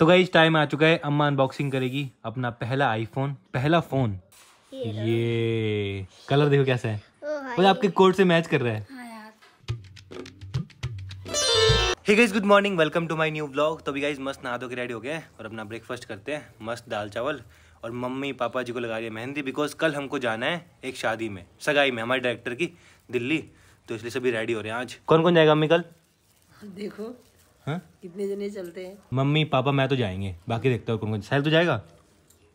तो गई टाइम आ चुका है अम्मा अनबॉक्सिंग करेगी अपना पहला आईफोन पहला फोन ये, ये। कलर देखो कैसा है और आपके कोट से मैच कर रहा है hey guys good morning welcome to my new blog तो अभी गाइज मस्त नहा धो के रेडी हो गए और अपना ब्रेकफास्ट करते हैं मस्त दाल चावल और मम्मी पापा जी को लगा रही है मेहंदी बिकॉज कल हमको जाना है एक शादी में सगाई में हमारे डायरेक्टर की दिल्ली तो इसलिए सभी रेडी हो रहे हैं आज कौन कौन जाएगा मम्मी कल देखो हाँ? कितने जने चलते हैं मम्मी पापा मैं तो जाएंगे बाकी देखता हूँ कौन साहिल तो जाएगा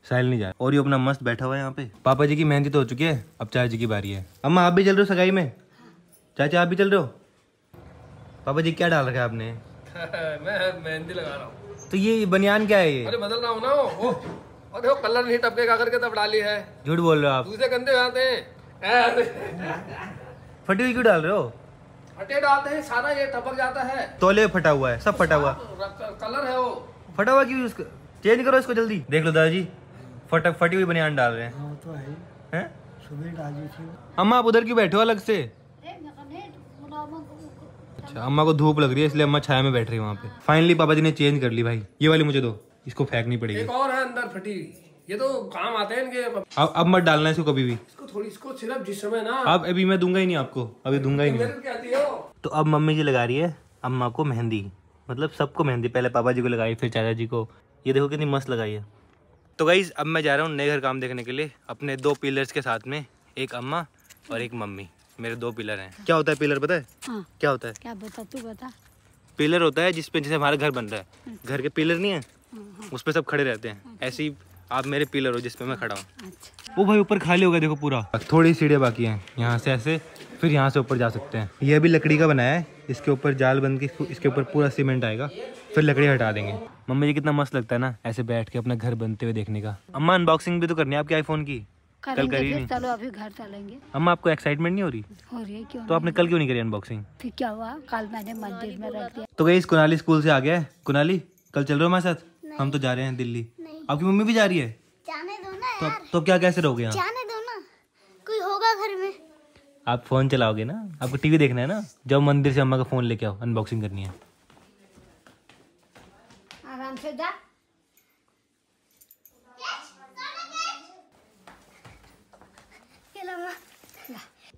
साहिल नहीं जाए और ये अपना मस्त बैठा हुआ है यहाँ पे पापा जी की मेहंदी तो हो चुकी है अब चाचा जी की बारी है अम्मा आप भी चल रहे हो सगाई में चाचा आप भी चल रहे हो पापा जी क्या डाल रखा है आपने मेहंदी लगा रहा हूँ तो ये बनियान क्या है ये अरे बदल रहा हूँ ना वो और देखो कलर नहीं का करके तब डाली है झूठ बोल रहे हो आप दूसरे गंदे जाते हैं फटी हुई क्यों डाल रहे हो फटे डालते हैं सारा ये टपक जाता है तोले फटा हुआ है सब फटा हुआ कलर है वो फटा हुआ क्यों चेंज करो इसको जल्दी देख लो दादाजी फटक फटी हुई बनियान डाल रहे हैं अम्मा आप उधर क्यों बैठे हो अलग से अच्छा अम्मा को धूप लग रही है इसलिए अम्मा छाया में बैठ रही है वहाँ पे फाइनली पापा जी ने चेंज कर ली भाई ये वाली मुझे दो इसको फेंकनी पड़ेगी एक और है अंदर फटी ये तो काम आते हैं इनके अब अब मत डालना है इसको कभी भी इसको थोड़ी इसको सिर्फ जिस समय ना अब अभी मैं दूंगा ही नहीं आपको अभी दूंगा ही नहीं तो अब मम्मी जी लगा रही है अम्मा को मेहंदी मतलब सबको मेहंदी पहले पापा जी को लगाई फिर चाचा जी को ये देखो कितनी मस्त लगाई है तो गाइज अब मैं जा रहा हूँ नए घर काम देखने के लिए अपने दो पिलर्स के साथ में एक अम्मा और एक मम्मी मेरे दो पिलर हैं क्या होता है पिलर पता है हाँ। क्या होता है क्या बता तू बता पिलर होता है जिसपे जैसे हमारा घर बन रहा है हम्म। घर के पिलर नहीं है हाँ, हाँ। उस पर सब खड़े रहते हैं अच्छा। ऐसे ही आप मेरे पिलर हो जिसपे मैं खड़ा हूँ अच्छा। वो भाई ऊपर खाली होगा देखो पूरा थोड़ी सीढ़ियाँ बाकी हैं यहाँ से ऐसे फिर यहाँ से ऊपर जा सकते हैं यह भी लकड़ी का बनाया है इसके ऊपर जाल बन के इसके ऊपर पूरा सीमेंट आएगा फिर लकड़ी हटा देंगे मम्मी जी कितना मस्त लगता है ना ऐसे बैठ के अपना घर बनते हुए देखने का अम्मा अनबॉक्सिंग भी तो करनी है आपके आईफोन की कल करी नहीं चलो अभी घर चलेंगे अम्मा आपको एक्साइटमेंट नहीं हो रही हो रही है क्यों तो आपने कल क्यों नहीं करी अनबॉक्सिंग फिर क्या हुआ कल मैंने मंदिर में रख दिया तो गई कुनाली स्कूल से आ गया है कुनाली कल चल रहे हो हमारे साथ हम तो जा रहे हैं दिल्ली आपकी मम्मी भी जा रही है तो अब क्या कैसे रहोगे यहाँ आप फ़ोन चलाओगे ना आपको टीवी देखना है ना जब मंदिर से अम्मा का फ़ोन लेके आओ अनबॉक्सिंग करनी है आराम से जा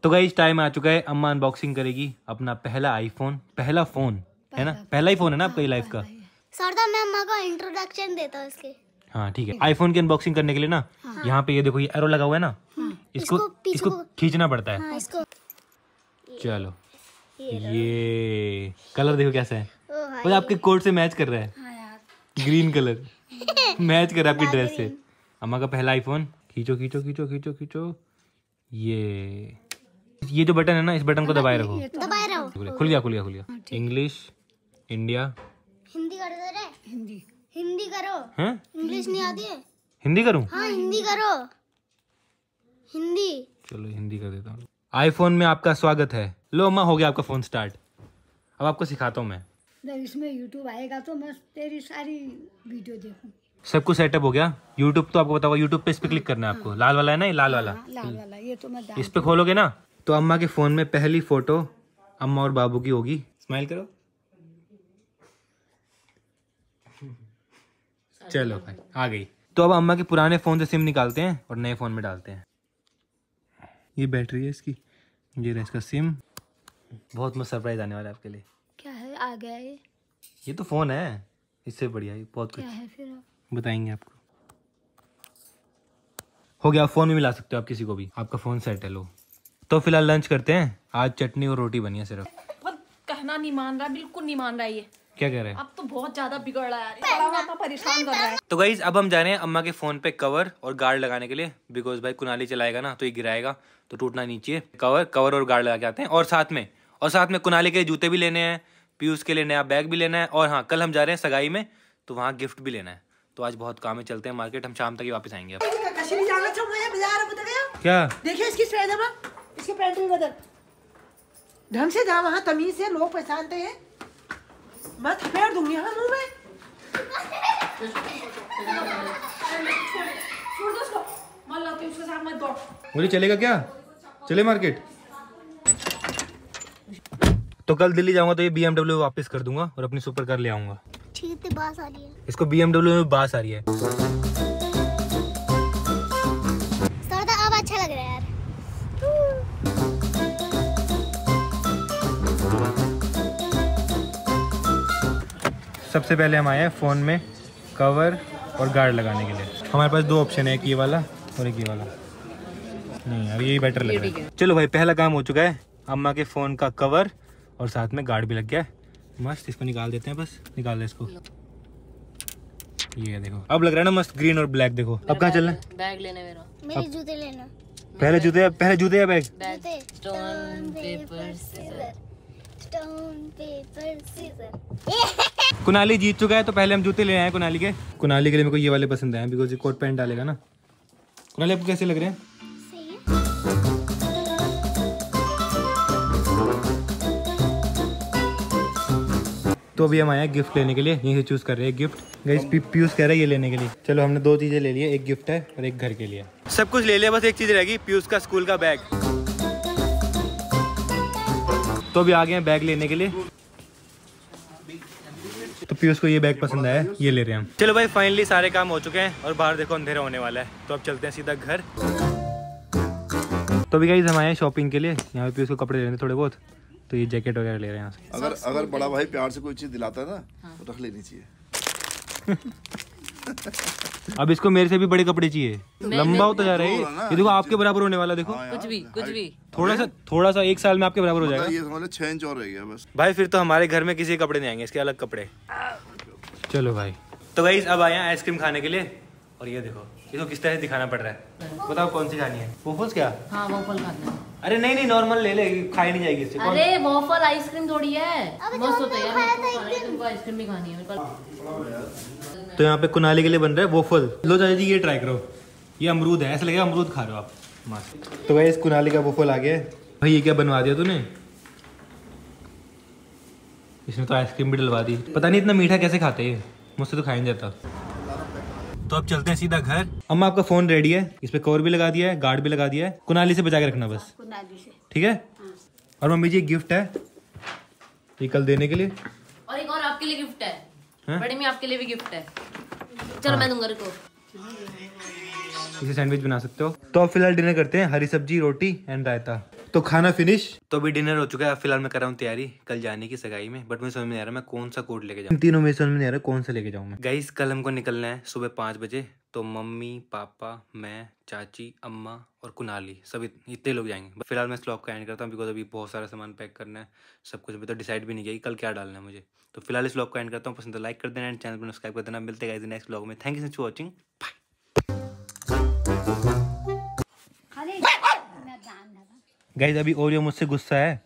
तो गई टाइम आ चुका है अम्मा अनबॉक्सिंग करेगी अपना पहला आईफोन पहला फोन है ना पहला ही फोन है ना आपका लाइफ हाँ, का सरदा मैं अम्मा को इंट्रोडक्शन देता हूँ हाँ ठीक है आईफोन की अनबॉक्सिंग करने के लिए ना हाँ। यहाँ पे ये देखो ये एरो लगा हुआ है ना इसको इसको खींचना पड़ता है हाँ, इसको चलो ये कलर देखो कैसा है वो आपके कोट से मैच कर रहा है हाँ ग्रीन कलर मैच कर रहा है आपकी ड्रेस से अम्मा का पहला आईफोन खींचो खींचो खींचो खींचो खींचो ये ये जो बटन है ना इस बटन को मतलब दबाए रखो तो दबाए रहो खुल गया खुल गया खुल गया इंग्लिश इंडिया हाँ, हिंदी कर दे रे हिंदी हिंदी करो हैं इंग्लिश नहीं आती है हिंदी करूं हाँ हिंदी करो हिंदी चलो हिंदी कर देता हूँ आईफोन में आपका स्वागत है लो अम्मा हो गया आपका फोन स्टार्ट अब आपको सिखाता हूँ मैं इसमें यूट्यूब आएगा तो मैं तेरी सारी वीडियो देखूँ सब कुछ सेटअप हो गया यूट्यूब तो आपको बताओ यूट्यूब पे इस पे क्लिक करना है हाँ। आपको लाल वाला है ना ये लाल वाला हाँ, लाल वाला ये तो मैं इस पे खोलोगे ना तो अम्मा के फोन में पहली फोटो अम्मा और बाबू की होगी स्माइल करो चलो भाई आ गई तो अब अम्मा के पुराने फ़ोन से सिम निकालते हैं और नए फ़ोन में डालते हैं ये बैटरी है इसकी ये रहा इसका सिम बहुत मस्त सरप्राइज आने वाला है आपके लिए क्या है आ गया ये ये तो फ़ोन है इससे बढ़िया है बहुत क्या कुछ है फिर बताएंगे आपको हो गया फ़ोन भी मिला सकते हो आप किसी को भी आपका फ़ोन सेट है लो तो फिलहाल लंच करते हैं आज चटनी और रोटी बनी है सिर्फ कहना नहीं मान रहा बिल्कुल नहीं मान रहा ये क्या कह रहे हैं अब तो बहुत ज्यादा बिगड़ रहा है परेशान कर तो अब हम जा रहे हैं अम्मा के फोन पे कवर और गार्ड लगाने के लिए बिकॉज भाई कुनाली चलाएगा ना तो ये गिराएगा तो टूटना नीचे कवर कवर और गार्ड लगा के आते हैं और साथ में और साथ में कुनाली के जूते भी लेने हैं पीयूष के लिए नया बैग भी लेना है और हाँ कल हम जा रहे हैं सगाई में तो वहाँ गिफ्ट भी लेना है तो आज बहुत काम है चलते हैं मार्केट हम शाम तक ही वापस आएंगे क्या देखिए इसकी पैंट बदल ढंग से जहाँ वहाँ तमीज से लोग पहचानते हैं मैं थपेड़ दूंगी हाँ मुंह में मुझे चलेगा क्या चले मार्केट तो कल दिल्ली जाऊंगा तो ये बी एमडब्ल्यू वापिस कर दूंगा और अपनी सुपर कार ले आऊंगा ठीक है बास आ रही है इसको बी एमडब्ल्यू में बास आ रही है सबसे पहले हम आए हैं फ़ोन में कवर और गार्ड लगाने के लिए हमारे पास दो ऑप्शन है एक ये वाला और एक ये वाला नहीं अब यही बेटर लग रहा है चलो भाई पहला काम हो चुका है अम्मा के फ़ोन का कवर और साथ में गार्ड भी लग गया है मस्त इसको निकाल देते हैं बस निकाल दे इसको ये देखो अब लग रहा है ना मस्त ग्रीन और ब्लैक देखो अब कहाँ चलना बैग लेने मेरा मेरे जूते लेना पहले जूते पहले जूते या बैग पेपर कुनाली जीत चुका है तो पहले हम जूते ले आए कुनाली के कुनाली के लिए मेरे को ये वाले पसंद आए बिकॉज ये कोट पैंट डालेगा ना कुनाली आपको कैसे लग रहे हैं तो अभी हम आए गिफ्ट लेने के लिए यहीं से चूज कर रहे हैं गिफ्ट गई पी, पीयूष कह रहा है ये लेने के लिए चलो हमने दो चीजें ले लिए एक गिफ्ट है और एक घर के लिए सब कुछ ले लिया बस एक चीज रहेगी पीयूष का स्कूल का बैग तो अभी आ गए हैं बैग लेने के लिए तो पियूष को ये बैग पसंद आया ये ले रहे हैं हम चलो भाई फाइनली सारे काम हो चुके हैं और बाहर देखो अंधेरा होने वाला है तो अब चलते हैं सीधा घर तो अभी गाइज हम आए हैं शॉपिंग के लिए यहाँ पे पियूष को कपड़े ले रहे हैं थोड़े बहुत तो ये जैकेट वगैरह ले रहे हैं यहाँ से अगर अगर बड़ा भाई प्यार से कोई चीज़ दिलाता है ना तो रख लेनी चाहिए अब इसको मेरे से भी बड़े कपड़े चाहिए लंबा होता जा रहा है तो ये देखो आपके बराबर होने वाला देखो हाँ कुछ भी कुछ भी थोड़ा सा थोड़ा सा एक साल में आपके बराबर हो मतलब जाएगा ये समझ छह इंच और रह गया बस भाई फिर तो हमारे घर में किसी कपड़े नहीं आएंगे इसके अलग कपड़े चलो भाई तो भाई अब आए हैं आइसक्रीम खाने के लिए और ये देखो इसको किस तरह से दिखाना पड़ रहा है बताओ कौन सी खानी है वोफल्स क्या वोफल हाँ, अरे नहीं नहीं नॉर्मल ले ले खाई नहीं जाएगी इससे अरे वोफल आइसक्रीम थोड़ी है मस्त होता है हाँ, तो यहाँ पे कुनाली के लिए बन रहा है वोफल लो चाचा जी ये ट्राई करो ये अमरूद है ऐसा लगेगा अमरूद खा रहे हो आप मस्त तो भाई इस कुनाली का वोफल आ गया भाई ये क्या बनवा दिया तूने इसमें तो आइसक्रीम भी डलवा दी पता नहीं इतना मीठा कैसे खाते हैं मुझसे तो खा नहीं जाता तो अब चलते हैं सीधा घर अम्मा आपका फोन रेडी है इस पे कवर भी लगा दिया है गार्ड भी लगा दिया है कुनाली से बचा के रखना बस कुनाली से ठीक है हाँ। और मम्मी जी एक गिफ्ट है ये कल देने के लिए और एक और आपके लिए गिफ्ट है, बड़ी आपके लिए भी गिफ्ट है चलो हाँ। मैं दूंगा रुको इसे सैंडविच बना सकते हो तो फिलहाल डिनर करते हैं हरी सब्जी रोटी एंड रायता तो खाना फिनिश तो अभी डिनर हो चुका है फिलहाल मैं कर रहा हूँ तैयारी कल जाने की सगाई में बट मुझे समझ में नहीं आ रहा मैं कौन सा कोट लेके जाऊँ तीनों में समझ में नहीं आ रहा कौन सा लेके जाऊँ मैं गाइस कल हमको निकलना है सुबह पाँच बजे तो मम्मी पापा मैं चाची अम्मा और कुनाली सब इत, इतने लोग जाएंगे फिलहाल मैं इस ब्लॉग का एंड करता हूँ बिकॉज अभी बहुत सारा सामान पैक करना है सब कुछ अभी तो डिसाइड भी नहीं किया कि कल क्या डालना है मुझे तो फिलहाल इस ब्लॉग को एंड करता हूँ पसंद तो लाइक कर देना एंड चैनल पर सब्सक्राइब कर देना मिलते गए नेक्स्ट ब्लॉग में thank you so watching guys अभी ओरियो मुझसे गुस्सा है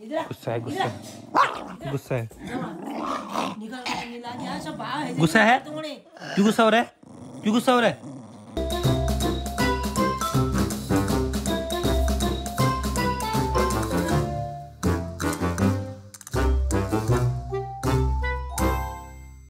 गुस्सा है गुस्सा है गुस्सा है गुस्सा है क्यों गुस्सा हो रहा है क्यों गुस्सा हो रहा है